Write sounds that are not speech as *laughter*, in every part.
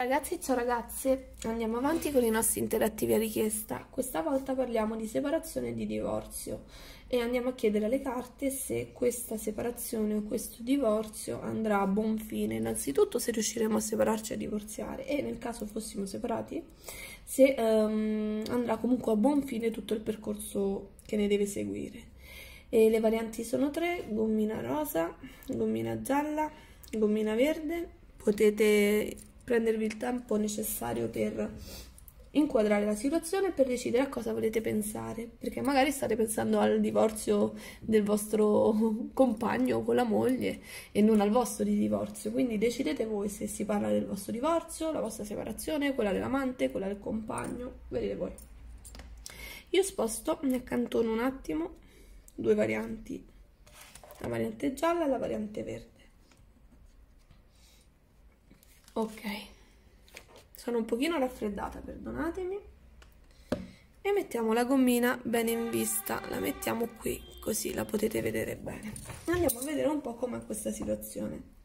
Ragazzi, ciao ragazze, andiamo avanti con i nostri interattivi a richiesta. Questa volta parliamo di separazione e di divorzio e andiamo a chiedere alle carte se questa separazione o questo divorzio andrà a buon fine. Innanzitutto se riusciremo a separarci e a divorziare e nel caso fossimo separati se um, andrà comunque a buon fine tutto il percorso che ne deve seguire. E le varianti sono tre, gommina rosa, gommina gialla, gommina verde. Potete prendervi il tempo necessario per inquadrare la situazione e per decidere a cosa volete pensare, perché magari state pensando al divorzio del vostro *laughs* compagno con la moglie e non al vostro di divorzio, quindi decidete voi se si parla del vostro divorzio, la vostra separazione, quella dell'amante, quella del compagno, vedete voi. Io sposto, mi accantono un attimo, due varianti, la variante gialla e la variante verde ok sono un pochino raffreddata perdonatemi e mettiamo la gommina bene in vista la mettiamo qui così la potete vedere bene andiamo a vedere un po' com'è questa situazione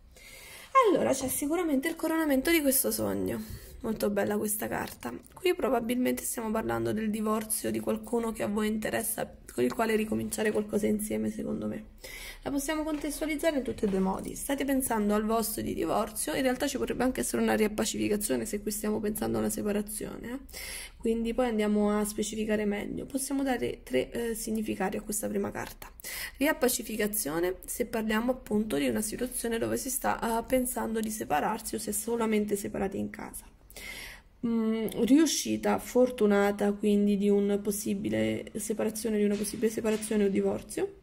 allora c'è sicuramente il coronamento di questo sogno Molto bella questa carta. Qui probabilmente stiamo parlando del divorzio di qualcuno che a voi interessa, con il quale ricominciare qualcosa insieme, secondo me. La possiamo contestualizzare in tutti e due i modi. State pensando al vostro di divorzio, in realtà ci potrebbe anche essere una riappacificazione se qui stiamo pensando a una separazione. Eh. Quindi poi andiamo a specificare meglio. Possiamo dare tre eh, significati a questa prima carta. Riappacificazione, se parliamo appunto di una situazione dove si sta eh, pensando di separarsi o si è solamente separati in casa. Mm, riuscita, fortunata quindi di una possibile separazione, di una possibile separazione o divorzio.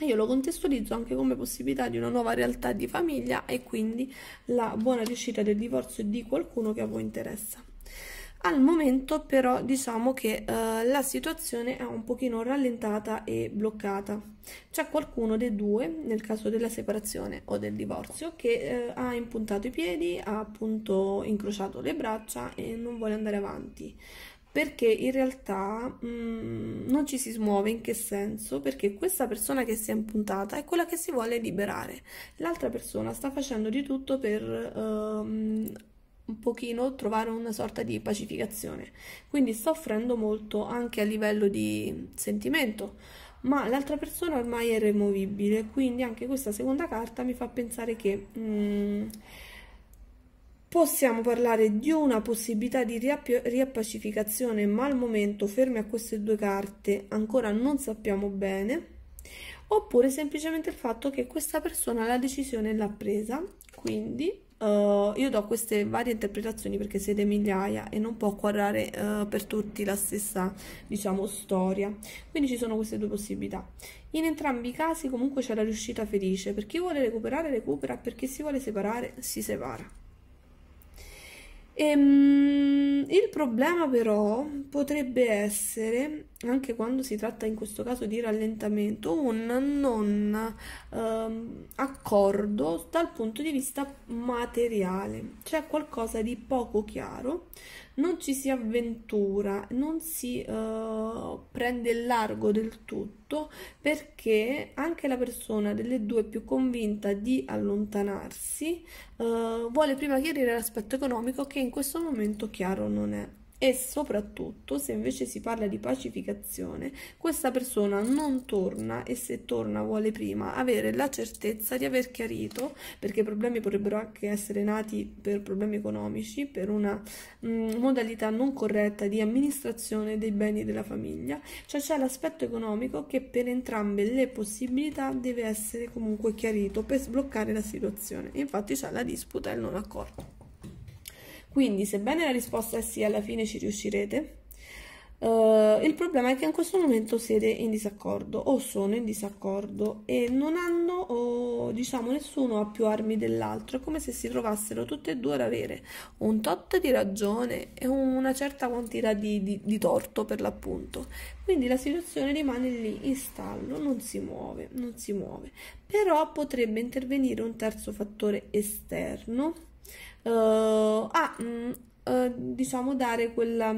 E io lo contestualizzo anche come possibilità di una nuova realtà di famiglia e quindi la buona riuscita del divorzio di qualcuno che a voi interessa al momento però diciamo che eh, la situazione è un pochino rallentata e bloccata. C'è qualcuno dei due, nel caso della separazione o del divorzio, che eh, ha impuntato i piedi, ha appunto incrociato le braccia e non vuole andare avanti. Perché in realtà mh, mm, non ci si smuove, in che senso? Perché questa persona che si è impuntata è quella che si vuole liberare. L'altra persona sta facendo di tutto per... Ehm, un pochino trovare una sorta di pacificazione. Quindi sto offrendo molto anche a livello di sentimento, ma l'altra persona ormai è removibile, quindi anche questa seconda carta mi fa pensare che mm, possiamo parlare di una possibilità di riappacificazione, ma al momento ferme a queste due carte ancora non sappiamo bene oppure semplicemente il fatto che questa persona la decisione l'ha presa, quindi Uh, io do queste varie interpretazioni perché siete migliaia e non può quadrare uh, eh, per tutti la stessa diciamo storia quindi ci sono queste due possibilità in entrambi i casi comunque c'è la riuscita felice per chi vuole recuperare recupera per chi si vuole separare si separa ehm, il problema però potrebbe essere anche quando si tratta in questo caso di rallentamento, un non ehm, accordo dal punto di vista materiale, c'è qualcosa di poco chiaro, non ci si avventura, non si eh, prende il largo del tutto perché anche la persona delle due più convinta di allontanarsi eh, vuole prima chiarire l'aspetto economico che in questo momento chiaro non è e soprattutto se invece si parla di pacificazione questa persona non torna e se torna vuole prima avere la certezza di aver chiarito perché i problemi potrebbero anche essere nati per problemi economici per una mh, mm, modalità non corretta di amministrazione dei beni della famiglia cioè c'è l'aspetto economico che per entrambe le possibilità deve essere comunque chiarito per sbloccare la situazione infatti c'è la disputa e il non accordo quindi, sebbene la risposta è sì, alla fine ci riuscirete, Uh, il problema è che in questo momento siete in disaccordo o sono in disaccordo e non hanno, o, diciamo, nessuno ha più armi dell'altro. È come se si trovassero tutte e due ad avere un tot di ragione e una certa quantità di, di, di torto per l'appunto. Quindi la situazione rimane lì in stallo, non si muove, non si muove. Però potrebbe intervenire un terzo fattore esterno uh, eh, a ah, mh, mm, eh, uh, diciamo dare quella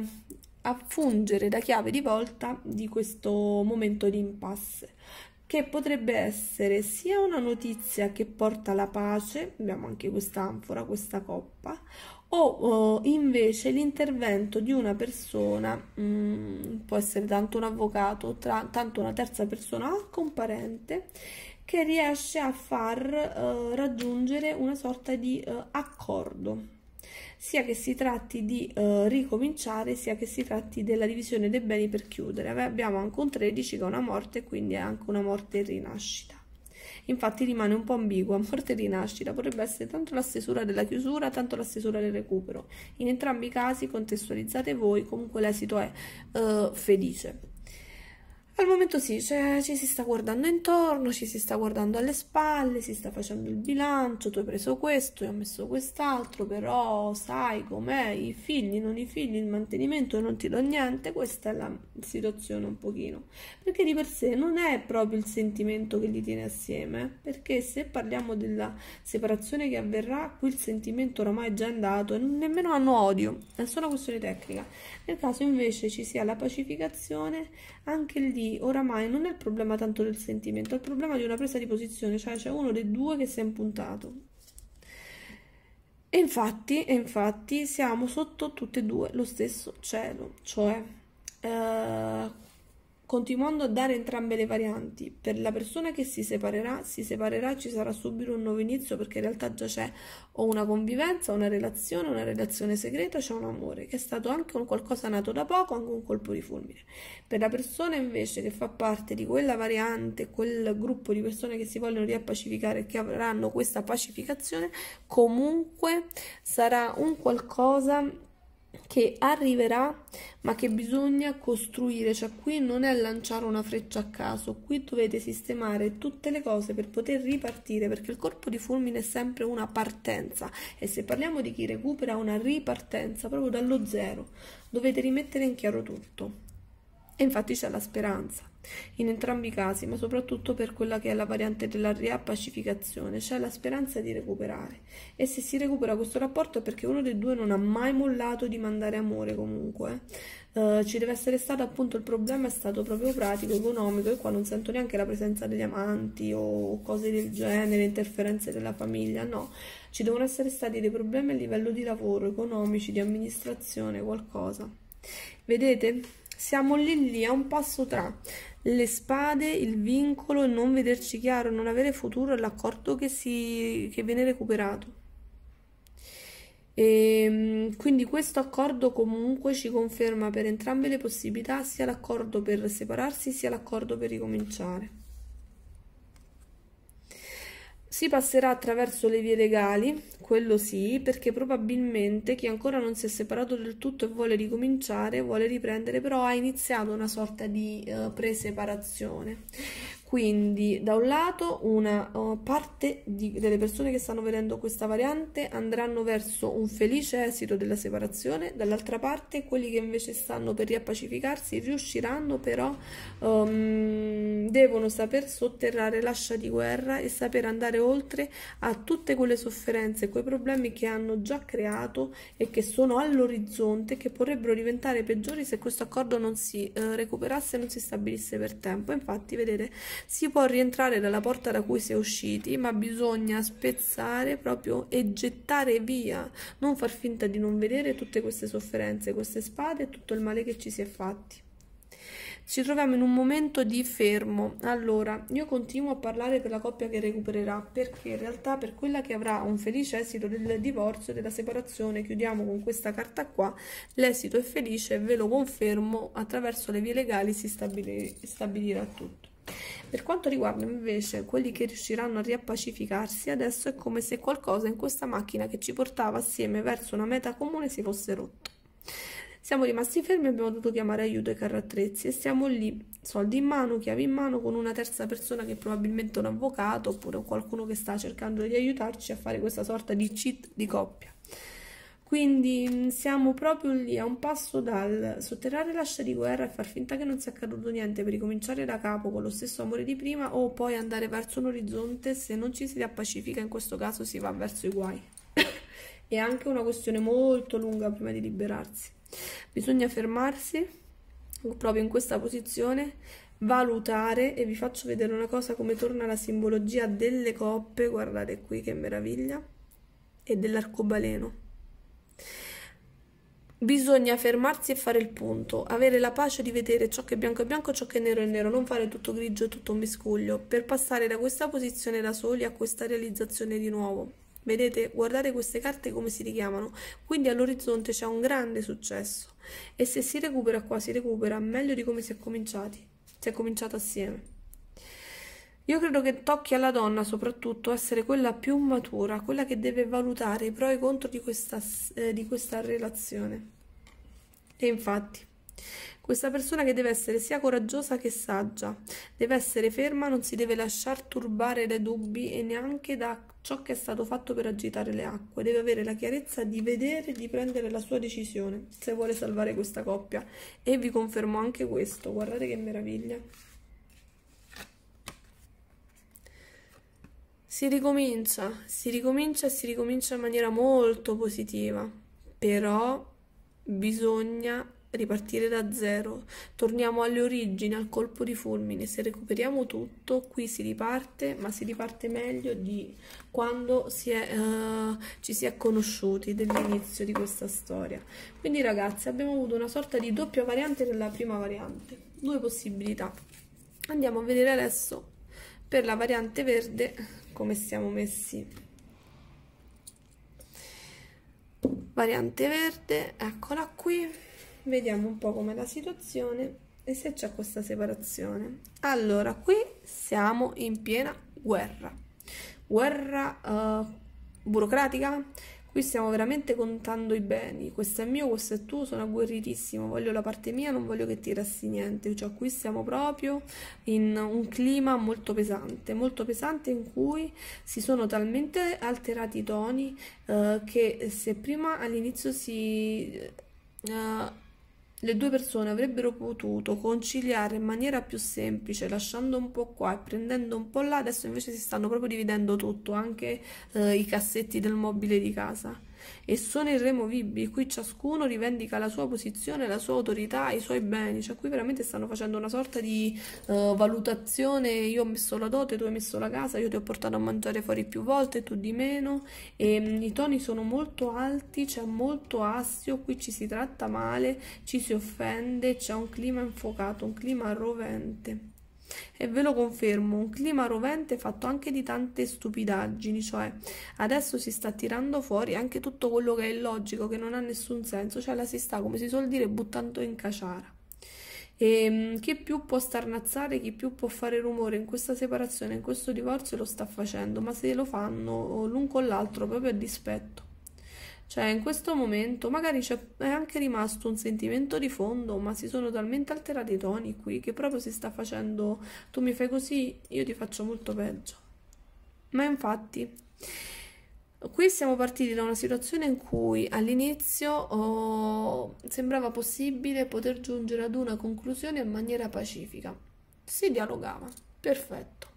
a fungere da chiave di volta di questo momento di impasse che potrebbe essere sia una notizia che porta la pace, abbiamo anche questa anfora questa coppa, o eh, invece l'intervento di una persona, mh, mm, può essere tanto un avvocato, tra, tanto una terza persona o ah, anche un parente, che riesce a far eh, raggiungere una sorta di eh, accordo sia che si tratti di eh, ricominciare sia che si tratti della divisione dei beni per chiudere abbiamo anche un 13 che è una morte quindi è anche una morte in rinascita infatti rimane un po' ambigua *laughs* morte e rinascita potrebbe essere tanto la stesura della chiusura tanto la stesura del recupero in entrambi i casi contestualizzate voi comunque l'esito è eh, felice al momento sì, cioè, ci si sta guardando intorno, ci si sta guardando alle spalle, si sta facendo il bilancio, tu hai preso questo, io ho messo quest'altro, però sai com'è, i figli, non i figli, il mantenimento, non ti do niente, questa è la situazione un pochino. Perché di per sé non è proprio il sentimento che li tiene assieme, perché se parliamo della separazione che avverrà, qui il sentimento oramai è già andato e nemmeno hanno odio, è solo una questione tecnica. Nel caso invece ci sia la pacificazione, anche lì oramai non è il problema tanto del sentimento, è il problema di una presa di posizione, cioè c'è uno dei due che si è impuntato. E infatti, e infatti siamo sotto tutte e due lo stesso cielo, cioè eh, continuando a dare entrambe le varianti. Per la persona che si separerà, si separerà, ci sarà subito un nuovo inizio perché in realtà già c'è o una convivenza, una relazione, una relazione segreta, c'è un amore che è stato anche un qualcosa nato da poco, anche un colpo di fulmine. Per la persona invece che fa parte di quella variante, quel gruppo di persone che si vogliono riappacificare e che avranno questa pacificazione, comunque sarà un qualcosa che arriverà ma che bisogna costruire, cioè qui non è lanciare una freccia a caso, qui dovete sistemare tutte le cose per poter ripartire perché il corpo di fulmine è sempre una partenza e se parliamo di chi recupera una ripartenza proprio dallo zero dovete rimettere in chiaro tutto e infatti c'è la speranza in entrambi i casi, ma soprattutto per quella che è la variante della riappacificazione, cioè la speranza di recuperare. E se si recupera questo rapporto è perché uno dei due non ha mai mollato di mandare amore comunque. Uh, ci deve essere stato appunto il problema è stato proprio pratico, economico e qua non sento neanche la presenza degli amanti o cose del genere, interferenze della famiglia, no. Ci devono essere stati dei problemi a livello di lavoro, economici, di amministrazione, qualcosa. Vedete? Siamo lì lì, a un passo tra le spade, il vincolo, il non vederci chiaro, non avere futuro e l'accordo che, che viene recuperato. E, ehm, quindi questo accordo comunque ci conferma per entrambe le possibilità sia l'accordo per separarsi sia l'accordo per ricominciare. Si passerà attraverso le vie legali, quello sì, perché probabilmente chi ancora non si è separato del tutto e vuole ricominciare, vuole riprendere, però ha iniziato una sorta di eh, preseparazione. Quindi da un lato una uh, parte di, delle persone che stanno vedendo questa variante andranno verso un felice esito della separazione, dall'altra parte quelli che invece stanno per riappacificarsi riusciranno però, um, devono saper sotterrare l'ascia di guerra e saper andare oltre a tutte quelle sofferenze quei problemi che hanno già creato e che sono all'orizzonte che potrebbero diventare peggiori se questo accordo non si uh, recuperasse e non si stabilisse per tempo. Infatti, vedete, si può rientrare dalla porta da cui si è usciti, ma bisogna spezzare proprio e gettare via, non far finta di non vedere tutte queste sofferenze, queste spade e tutto il male che ci si è fatti ci troviamo in un momento di fermo. Allora, io continuo a parlare per la coppia che recupererà, perché in realtà per quella che avrà un felice esito del divorzio e della separazione, chiudiamo con questa carta qua, l'esito è felice, ve lo confermo, attraverso le vie legali si stabilirà tutto. Per quanto riguarda invece quelli che riusciranno a riappacificarsi, adesso è come se qualcosa in questa macchina che ci portava assieme verso una meta comune si fosse rotto. Siamo rimasti fermi e abbiamo dovuto chiamare aiuto ai carrattrezzi e siamo lì, soldi in mano, chiavi in mano, con una terza persona che è probabilmente un avvocato oppure qualcuno che sta cercando di aiutarci a fare questa sorta di cheat di coppia. Quindi mm, siamo proprio lì, a un passo dal sotterrare l'ascia di guerra e far finta che non sia accaduto niente per ricominciare da capo con lo stesso amore di prima o poi andare verso un orizzonte se non ci si riappacifica, in questo caso si va verso i guai. *coughs* È anche una questione molto lunga prima di liberarsi. Bisogna fermarsi proprio in questa posizione, valutare e vi faccio vedere una cosa come torna la simbologia delle coppe, guardate qui che meraviglia, e dell'arcobaleno Bisogna fermarsi e fare il punto, avere la pace di vedere ciò che è bianco è bianco, ciò che è nero è nero, non fare tutto grigio e tutto un miscuglio, per passare da questa posizione da soli a questa realizzazione di nuovo. Vedete, guardate queste carte come si richiamano, quindi all'orizzonte c'è un grande successo e se si recupera qua si recupera meglio di come si è cominciati, si è cominciato assieme. Io credo che tocchi alla donna soprattutto essere quella più matura, quella che deve valutare i pro e i contro di questa, eh, di questa relazione. E infatti, questa persona che deve essere sia coraggiosa che saggia, deve essere ferma, non si deve lasciar turbare dai dubbi e neanche da ciò che è stato fatto per agitare le acque, deve avere la chiarezza di vedere e di prendere la sua decisione se vuole salvare questa coppia. E vi confermo anche questo, guardate che meraviglia. si ricomincia, si ricomincia e si ricomincia in maniera molto positiva, però bisogna ripartire da zero, torniamo alle origini, al colpo di fulmine, se recuperiamo tutto qui si riparte, ma si riparte meglio di quando si è, uh, ci si è conosciuti dell'inizio di questa storia. Quindi ragazzi abbiamo avuto una sorta di doppia variante della prima variante, due possibilità. Andiamo a vedere adesso per la variante verde come siamo messi variante verde eccola qui vediamo un po' com'è la situazione e se c'è questa separazione allora qui siamo in piena guerra guerra uh, burocratica Qui stiamo veramente contando i beni. Questo è mio, questo è tuo, sono agguerritissimo. Voglio la parte mia, non voglio che ti resti niente. Cioè, qui siamo proprio in un clima molto pesante, molto pesante in cui si sono talmente alterati i toni eh, che se prima all'inizio si... Eh, le due persone avrebbero potuto conciliare in maniera più semplice, lasciando un po' qua e prendendo un po' là, adesso invece si stanno proprio dividendo tutto, anche eh, i cassetti del mobile di casa e sono irremovibili, qui ciascuno rivendica la sua posizione, la sua autorità, i suoi beni, cioè qui veramente stanno facendo una sorta di uh, valutazione, io ho messo la dote, tu hai messo la casa, io ti ho portato a mangiare fuori più volte, tu di meno, e um, i toni sono molto alti, c'è molto assio, qui ci si tratta male, ci si offende, c'è un clima infuocato, un clima rovente. E ve lo confermo, un clima rovente fatto anche di tante stupidaggini, cioè adesso si sta tirando fuori anche tutto quello che è illogico, che non ha nessun senso, cioè la si sta, come si suol dire, buttando in caciara. E ehm, chi più può starnazzare, chi più può fare rumore in questa separazione, in questo divorzio lo sta facendo, ma se lo fanno l'un con l'altro proprio a dispetto. Cioè, in questo momento magari c'è anche rimasto un sentimento di fondo, ma si sono talmente alterati i toni qui che proprio si sta facendo tu mi fai così, io ti faccio molto peggio. Ma infatti, qui siamo partiti da una situazione in cui all'inizio oh, sembrava possibile poter giungere ad una conclusione in maniera pacifica. Si dialogava, perfetto.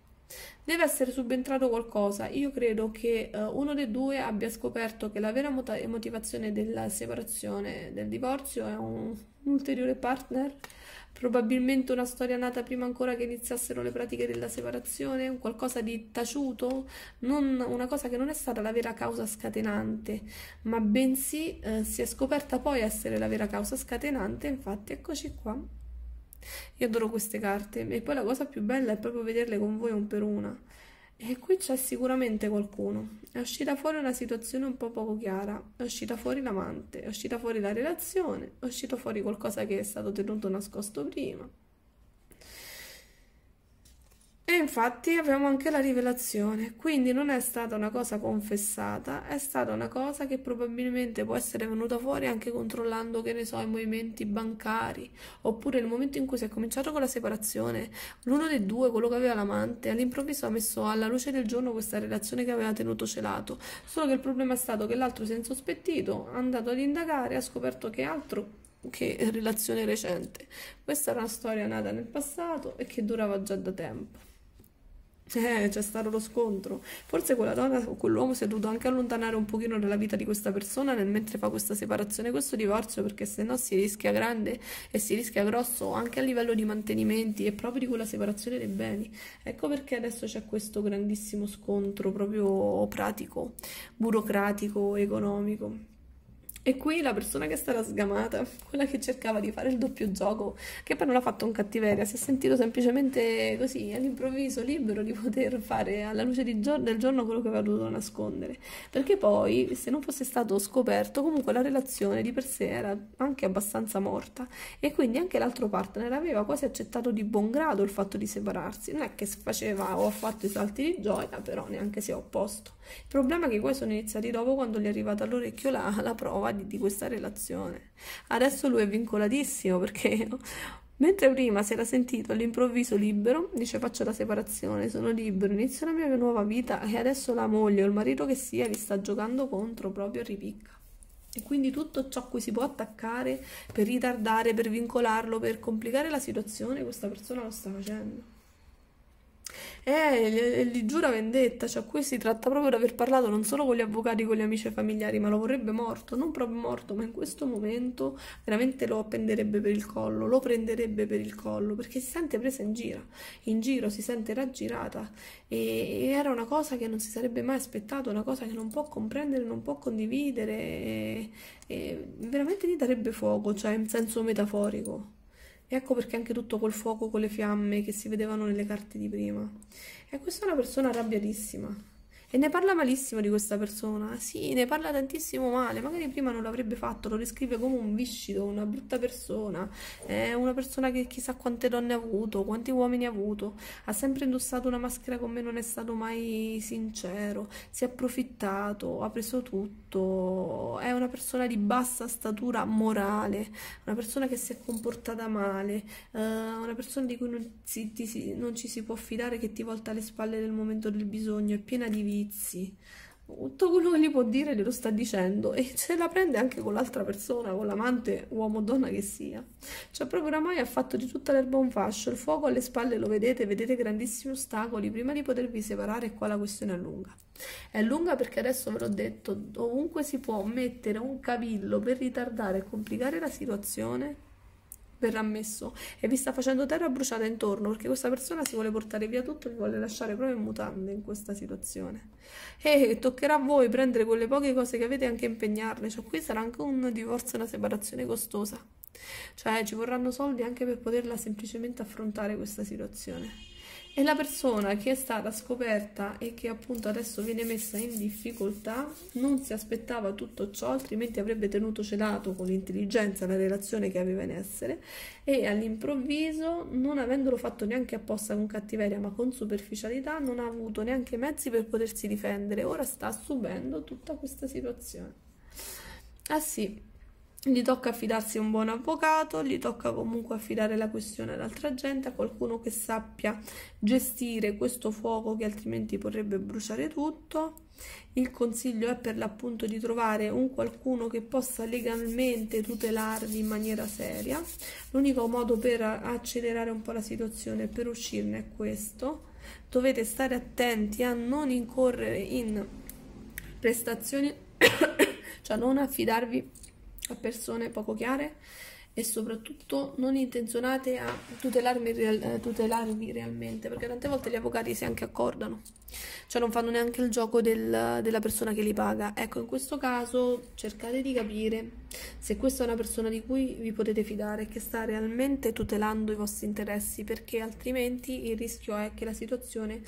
Deve essere subentrato qualcosa. Io credo che eh, uno dei due abbia scoperto che la vera mot- motivazione della separazione, del divorzio, è un, un ulteriore partner probabilmente una storia nata prima ancora che iniziassero le pratiche della separazione, un qualcosa di taciuto, non, una cosa che non è stata la vera causa scatenante, ma bensì eh, si è scoperta poi essere la vera causa scatenante, infatti eccoci qua. Io adoro queste carte e poi la cosa più bella è proprio vederle con voi un per una. E qui c'è sicuramente qualcuno. È uscita fuori una situazione un po' poco chiara, è uscita fuori l'amante, è uscita fuori la relazione, è uscito fuori qualcosa che è stato tenuto nascosto prima. E infatti abbiamo anche la rivelazione, quindi non è stata una cosa confessata, è stata una cosa che probabilmente può essere venuta fuori anche controllando, che ne so, i movimenti bancari, oppure nel momento in cui si è cominciato con la separazione, l'uno dei due, quello che aveva l'amante, all'improvviso ha messo alla luce del giorno questa relazione che aveva tenuto celato, solo che il problema è stato che l'altro si è insospettito, è andato ad indagare e ha scoperto che altro che relazione recente. Questa era una storia nata nel passato e che durava già da tempo eh, *laughs* c'è stato lo scontro. Forse quella donna o quell'uomo si è dovuto anche allontanare un pochino dalla vita di questa persona nel mentre fa questa separazione, questo divorzio, perché se no si rischia grande e si rischia grosso anche a livello di mantenimenti e proprio di quella separazione dei beni. Ecco perché adesso c'è questo grandissimo scontro proprio pratico, burocratico, economico. E qui la persona che è stata sgamata, quella che cercava di fare il doppio gioco, che poi non l'ha fatto in cattiveria, si è sentito semplicemente così all'improvviso libero di poter fare alla luce giorno, del giorno quello che aveva dovuto nascondere. Perché poi, se non fosse stato scoperto, comunque la relazione di per sé era anche abbastanza morta e quindi anche l'altro partner aveva quasi accettato di buon grado il fatto di separarsi. Non è che faceva oh, o ha fatto i salti di gioia, però neanche si è opposto. Il problema è che poi sono iniziati dopo quando gli è arrivata all'orecchio la, la prova di, di questa relazione. Adesso lui è vincolatissimo perché Mentre prima si era sentito all'improvviso libero, dice faccio la separazione, sono libero, inizio la mia nuova vita e adesso la moglie o il marito che sia li sta giocando contro proprio ripicca. E quindi tutto ciò a cui si può attaccare per ritardare, per vincolarlo, per complicare la situazione, questa persona lo sta facendo. Eh, gli eh, giura vendetta, cioè qui si tratta proprio di aver parlato non solo con gli avvocati, con gli amici e familiari, ma lo vorrebbe morto, non proprio morto, ma in questo momento veramente lo appenderebbe per il collo, lo prenderebbe per il collo, perché si sente presa in giro, in giro si sente raggirata e, era una cosa che non si sarebbe mai aspettato, una cosa che non può comprendere, non può condividere, e, e veramente gli darebbe fuoco, cioè in senso metaforico. Ecco perché anche tutto quel fuoco con le fiamme che si vedevano nelle carte di prima. E questa è una persona arrabbiatissima. E ne parla malissimo di questa persona, sì, ne parla tantissimo male, magari prima non l'avrebbe fatto, lo descrive come un viscido, una brutta persona, È una persona che chissà quante donne ha avuto, quanti uomini ha avuto, ha sempre indossato una maschera con me, non è stato mai sincero, si è approfittato, ha preso tutto, è una persona di bassa statura morale, una persona che si è comportata male, eh, una persona di cui non, si, ti, si, non ci si può fidare, che ti volta le spalle nel momento del bisogno, è piena di vita giudizi tutto quello che gli può dire glielo sta dicendo e se la prende anche con l'altra persona, con l'amante, uomo o donna che sia. Cioè proprio oramai ha fatto di tutta l'erba un fascio, il fuoco alle spalle lo vedete, vedete grandissimi ostacoli, prima di potervi separare e qua la questione è lunga. È lunga perché adesso ve l'ho detto, ovunque si può mettere un cavillo per ritardare e complicare la situazione, verrà messo e vi sta facendo terra bruciata intorno perché questa persona si vuole portare via tutto vi vuole lasciare proprio in mutande in questa situazione e toccherà a voi prendere quelle poche cose che avete e anche impegnarle cioè qui sarà anche un divorzio una separazione costosa cioè ci vorranno soldi anche per poterla semplicemente affrontare questa situazione e la persona che è stata scoperta e che appunto adesso viene messa in difficoltà non si aspettava tutto ciò, altrimenti avrebbe tenuto celato con l'intelligenza la relazione che aveva in essere e all'improvviso, non avendolo fatto neanche apposta con cattiveria ma con superficialità, non ha avuto neanche mezzi per potersi difendere. Ora sta subendo tutta questa situazione. Ah sì, gli tocca affidarsi a un buon avvocato, gli tocca comunque affidare la questione ad altra gente, a qualcuno che sappia gestire questo fuoco che altrimenti potrebbe bruciare tutto. Il consiglio è per l'appunto di trovare un qualcuno che possa legalmente tutelarvi in maniera seria. L'unico modo per accelerare un po' la situazione, per uscirne è questo. Dovete stare attenti a non incorrere in prestazioni, *coughs* cioè non affidarvi a persone poco chiare e soprattutto non intenzionate a tutelarmi, real eh, tutelarmi realmente, perché tante volte gli avvocati si anche accordano, cioè non fanno neanche il gioco del, della persona che li paga. Ecco, in questo caso cercate di capire se questa è una persona di cui vi potete fidare, che sta realmente tutelando i vostri interessi, perché altrimenti il rischio è che la situazione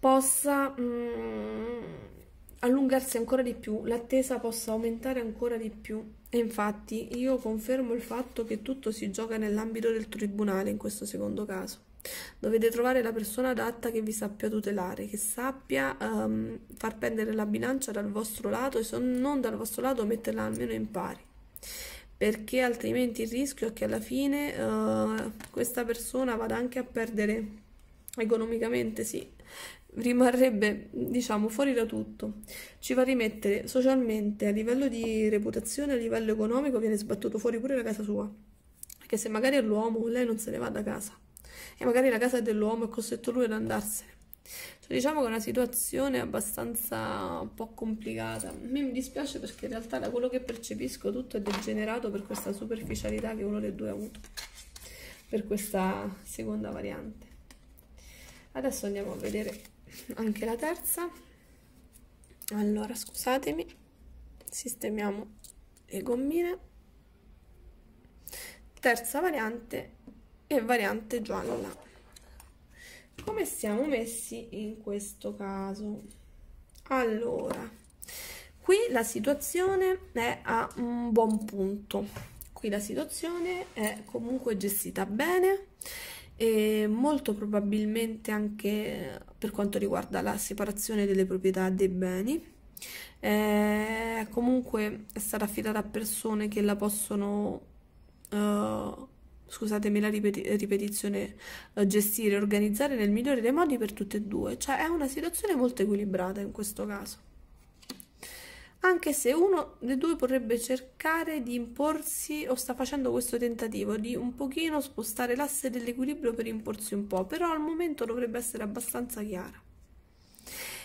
possa... Mm, allungarsi ancora di più, l'attesa possa aumentare ancora di più. E infatti io confermo il fatto che tutto si gioca nell'ambito del tribunale in questo secondo caso. Dovete trovare la persona adatta che vi sappia tutelare, che sappia um, far prendere la bilancia dal vostro lato e se non dal vostro lato metterla almeno in pari. Perché altrimenti il rischio è che alla fine uh, questa persona vada anche a perdere economicamente, sì, rimarrebbe diciamo fuori da tutto ci va a rimettere socialmente a livello di reputazione a livello economico viene sbattuto fuori pure la casa sua perché se magari è l'uomo lei non se ne va da casa e magari la casa è dell'uomo è costretto lui ad andarsene cioè, diciamo che è una situazione abbastanza un po' complicata a me mi dispiace perché in realtà da quello che percepisco tutto è degenerato per questa superficialità che uno dei due ha avuto per questa seconda variante adesso andiamo a vedere anche la terza allora scusatemi sistemiamo le gommine terza variante e variante gialla come siamo messi in questo caso allora qui la situazione è a un buon punto qui la situazione è comunque gestita bene e molto probabilmente anche per quanto riguarda la separazione delle proprietà dei beni. Eh, comunque è stata affidata a persone che la possono, eh, scusatemi la ripeti ripetizione, eh, gestire, organizzare nel migliore dei modi per tutte e due. Cioè è una situazione molto equilibrata in questo caso anche se uno dei due potrebbe cercare di imporsi o sta facendo questo tentativo di un pochino spostare l'asse dell'equilibrio per imporsi un po', però al momento dovrebbe essere abbastanza chiara.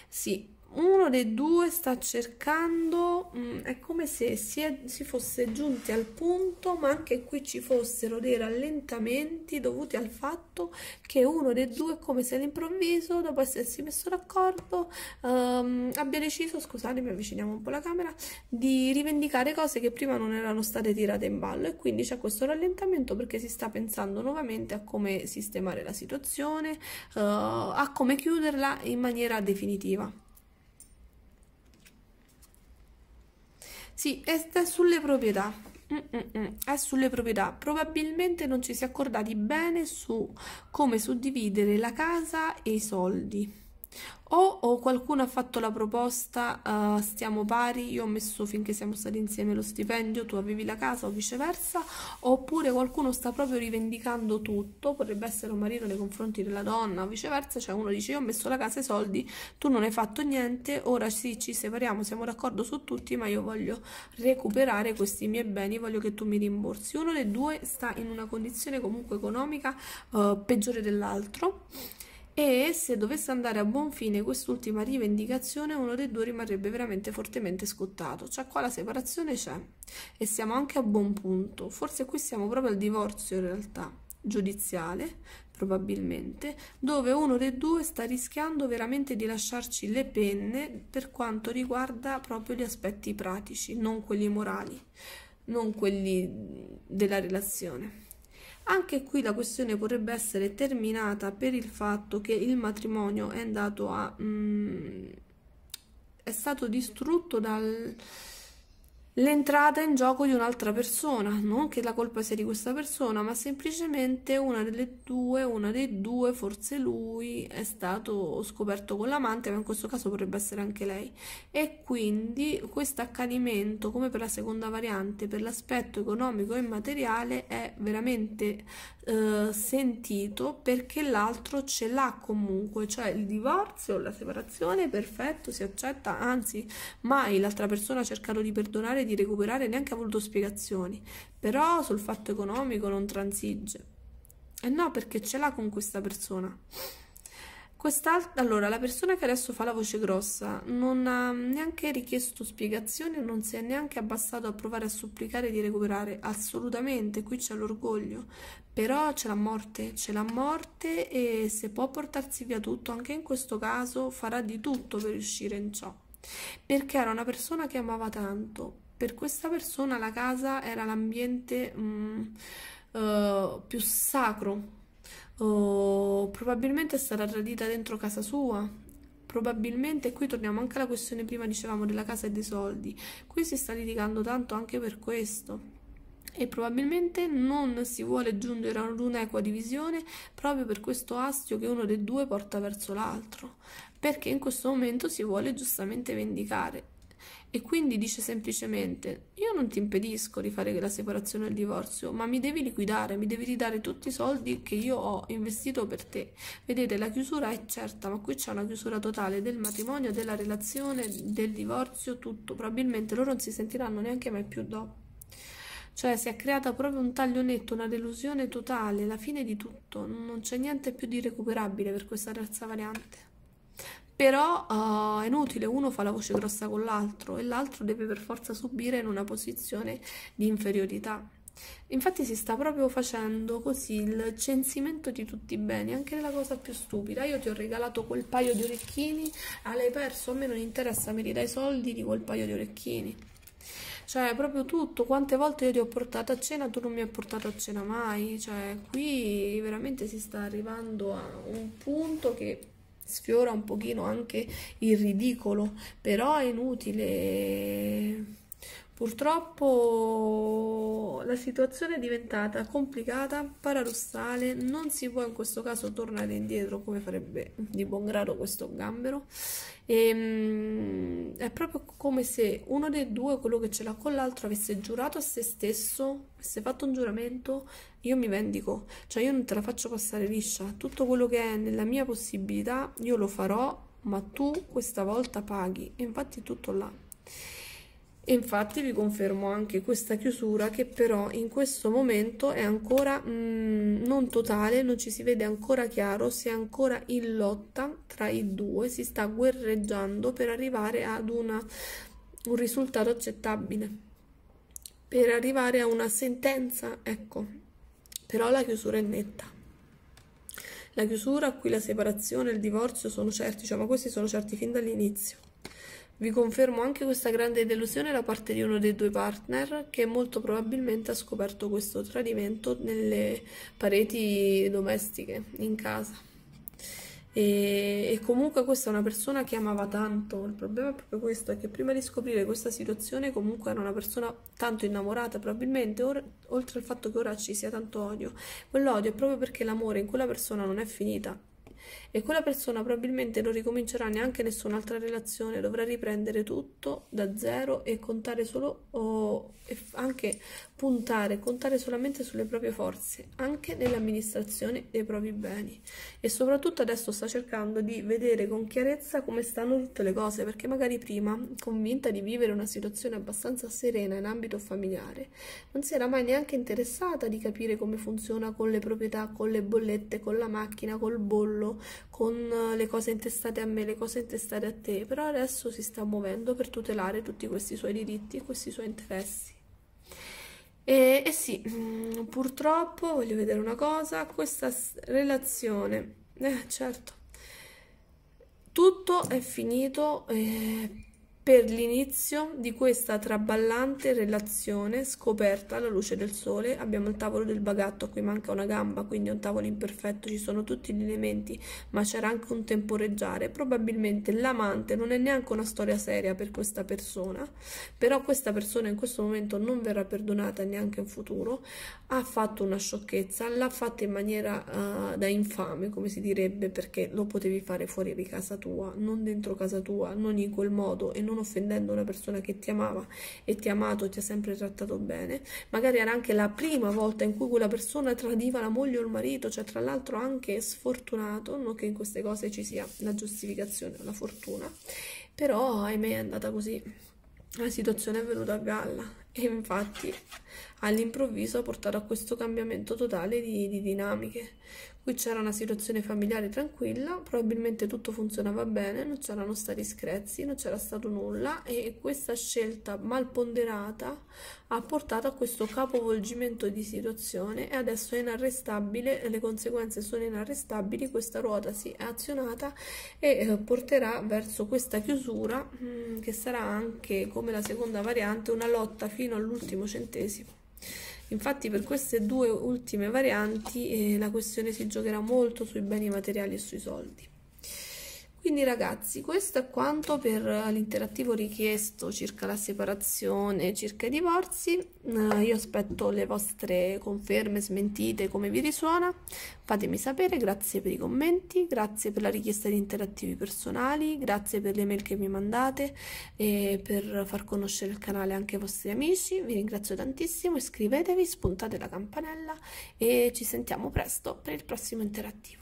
Sì, uno dei due sta cercando, mm, è come se si, è, si, fosse giunti al punto, ma anche qui ci fossero dei rallentamenti dovuti al fatto che uno dei due, come se all'improvviso, dopo essersi messo d'accordo, ehm, abbia deciso, scusate mi avviciniamo un po' la camera, di rivendicare cose che prima non erano state tirate in ballo e quindi c'è questo rallentamento perché si sta pensando nuovamente a come sistemare la situazione, eh, a come chiuderla in maniera definitiva. Sì, è, è sulle proprietà. Mm -mm -mm. È sulle proprietà. Probabilmente non ci si è accordati bene su come suddividere la casa e i soldi. O, o qualcuno ha fatto la proposta, uh, stiamo pari, io ho messo finché siamo stati insieme lo stipendio, tu avevi la casa o viceversa, oppure qualcuno sta proprio rivendicando tutto, potrebbe essere un marito nei confronti della donna o viceversa, cioè uno dice io ho messo la casa e i soldi, tu non hai fatto niente, ora sì ci separiamo, siamo d'accordo su tutti, ma io voglio recuperare questi miei beni, voglio che tu mi rimborsi. Uno dei due sta in una condizione comunque economica uh, peggiore dell'altro e se dovesse andare a buon fine quest'ultima rivendicazione uno dei due rimarrebbe veramente fortemente scottato, cioè qua la separazione c'è e siamo anche a buon punto, forse qui siamo proprio al divorzio in realtà giudiziale probabilmente dove uno dei due sta rischiando veramente di lasciarci le penne per quanto riguarda proprio gli aspetti pratici, non quelli morali, non quelli della relazione. Anche qui la questione potrebbe essere terminata per il fatto che il matrimonio è andato a... Mm, è stato distrutto dal l'entrata in gioco di un'altra persona, non che la colpa sia di questa persona, ma semplicemente una delle due, una dei due, forse lui è stato scoperto con l'amante, ma in questo caso potrebbe essere anche lei. E quindi questo accanimento, come per la seconda variante, per l'aspetto economico e materiale è veramente eh, sentito perché l'altro ce l'ha comunque, cioè il divorzio, la separazione, perfetto, si accetta, anzi mai l'altra persona ha cercato di perdonare, di recuperare, neanche ha voluto spiegazioni, però sul fatto economico non transige. E no, perché ce l'ha con questa persona. Quest'altra, allora, la persona che adesso fa la voce grossa non ha neanche richiesto spiegazioni, non si è neanche abbassato a provare a supplicare di recuperare, assolutamente, qui c'è l'orgoglio, però c'è la morte, c'è la morte e se può portarsi via tutto, anche in questo caso farà di tutto per riuscire in ciò, perché era una persona che amava tanto, per questa persona la casa era l'ambiente... Mm, Uh, più sacro o probabilmente sarà tradita dentro casa sua. Probabilmente, qui torniamo anche alla questione prima dicevamo della casa e dei soldi, qui si sta litigando tanto anche per questo e probabilmente non si vuole giungere ad un'equa divisione proprio per questo astio che uno dei due porta verso l'altro, perché in questo momento si vuole giustamente vendicare e quindi dice semplicemente io non ti impedisco di fare la separazione o il divorzio, ma mi devi liquidare, mi devi ridare tutti i soldi che io ho investito per te. Vedete, la chiusura è certa, ma qui c'è una chiusura totale del matrimonio, della relazione, del divorzio, tutto. Probabilmente loro non si sentiranno neanche mai più dopo. Cioè si è creata proprio un taglio netto, una delusione totale, la fine di tutto, non c'è niente più di recuperabile per questa terza variante però uh, è inutile, uno fa la voce grossa con l'altro e l'altro deve per forza subire in una posizione di inferiorità. Infatti si sta proprio facendo così il censimento di tutti i beni, anche nella cosa più stupida. Io ti ho regalato quel paio di orecchini, ah, l'hai perso, a me non interessa, mi ridai i soldi di quel paio di orecchini. Cioè, proprio tutto, quante volte io ti ho portato a cena, tu non mi hai portato a cena mai. Cioè, qui veramente si sta arrivando a un punto che sfiora un pochino anche il ridicolo, però è inutile Purtroppo la situazione è diventata complicata, paradossale, non si può in questo caso tornare indietro come farebbe di buon grado questo gambero. E, ehm, è proprio come se uno dei due, quello che ce l'ha con l'altro, avesse giurato a se stesso, avesse fatto un giuramento, io mi vendico, cioè io non te la faccio passare liscia, tutto quello che è nella mia possibilità io lo farò, ma tu questa volta paghi. E infatti tutto là infatti vi confermo anche questa chiusura che però in questo momento è ancora mm, non totale non ci si vede ancora chiaro si è ancora in lotta tra i due si sta guerreggiando per arrivare ad una, un risultato accettabile per arrivare a una sentenza ecco però la chiusura è netta la chiusura qui la separazione il divorzio sono certi cioè ma questi sono certi fin dall'inizio vi confermo anche questa grande delusione da parte di uno dei due partner che molto probabilmente ha scoperto questo tradimento nelle pareti domestiche in casa. E, e, comunque questa è una persona che amava tanto, il problema è proprio questo, è che prima di scoprire questa situazione comunque era una persona tanto innamorata probabilmente, or, oltre al fatto che ora ci sia tanto odio, quell'odio è proprio perché l'amore in quella persona non è finita, e quella persona probabilmente non ricomincerà neanche nessun'altra relazione, dovrà riprendere tutto da zero e contare solo o anche puntare, contare solamente sulle proprie forze, anche nell'amministrazione dei propri beni. E soprattutto adesso sta cercando di vedere con chiarezza come stanno tutte le cose, perché magari prima, convinta di vivere una situazione abbastanza serena in ambito familiare, non si era mai neanche interessata di capire come funziona con le proprietà, con le bollette, con la macchina, col bollo, con eh, le cose intestate a me, le cose intestate a te, però adesso si sta muovendo per tutelare tutti questi suoi diritti, e questi suoi interessi. E, e sì, mm, purtroppo voglio vedere una cosa, questa relazione, eh, certo, tutto è finito. Eh, per l'inizio di questa traballante relazione scoperta alla luce del sole. Abbiamo il tavolo del bagatto, a cui manca una gamba, quindi è un tavolo imperfetto, ci sono tutti gli elementi, ma c'era anche un temporeggiare. Probabilmente l'amante non è neanche una storia seria per questa persona, però questa persona in questo momento non verrà perdonata neanche in futuro. Ha fatto una sciocchezza, l'ha fatta in maniera uh, da infame, come si direbbe, perché lo potevi fare fuori di casa tua, non dentro casa tua, non in quel modo e non non offendendo una persona che ti amava e ti ha amato, ti ha sempre trattato bene. Magari era anche la prima volta in cui quella persona tradiva la moglie o il marito, cioè tra l'altro anche sfortunato, non che in queste cose ci sia la giustificazione o la fortuna, però ahimè è andata così, la situazione è venuta a galla e infatti all'improvviso ha portato a questo cambiamento totale di, di dinamiche Qui c'era una situazione familiare tranquilla, probabilmente tutto funzionava bene, non c'erano stati screzi, non c'era stato nulla e questa scelta mal ponderata ha portato a questo capovolgimento di situazione e adesso è inarrestabile, le conseguenze sono inarrestabili, questa ruota si è azionata e eh, porterà verso questa chiusura mm, che sarà anche come la seconda variante una lotta fino all'ultimo centesimo. Infatti per queste due ultime varianti eh, la questione si giocherà molto sui beni materiali e sui soldi quindi ragazzi questo è quanto per eh, l'interattivo richiesto circa la separazione circa i divorzi eh, io aspetto le vostre conferme smentite come vi risuona fatemi sapere grazie per i commenti grazie per la richiesta di interattivi personali grazie per le mail che mi mandate e per far conoscere il canale anche ai vostri amici vi ringrazio tantissimo iscrivetevi spuntate la campanella e ci sentiamo presto per il prossimo interattivo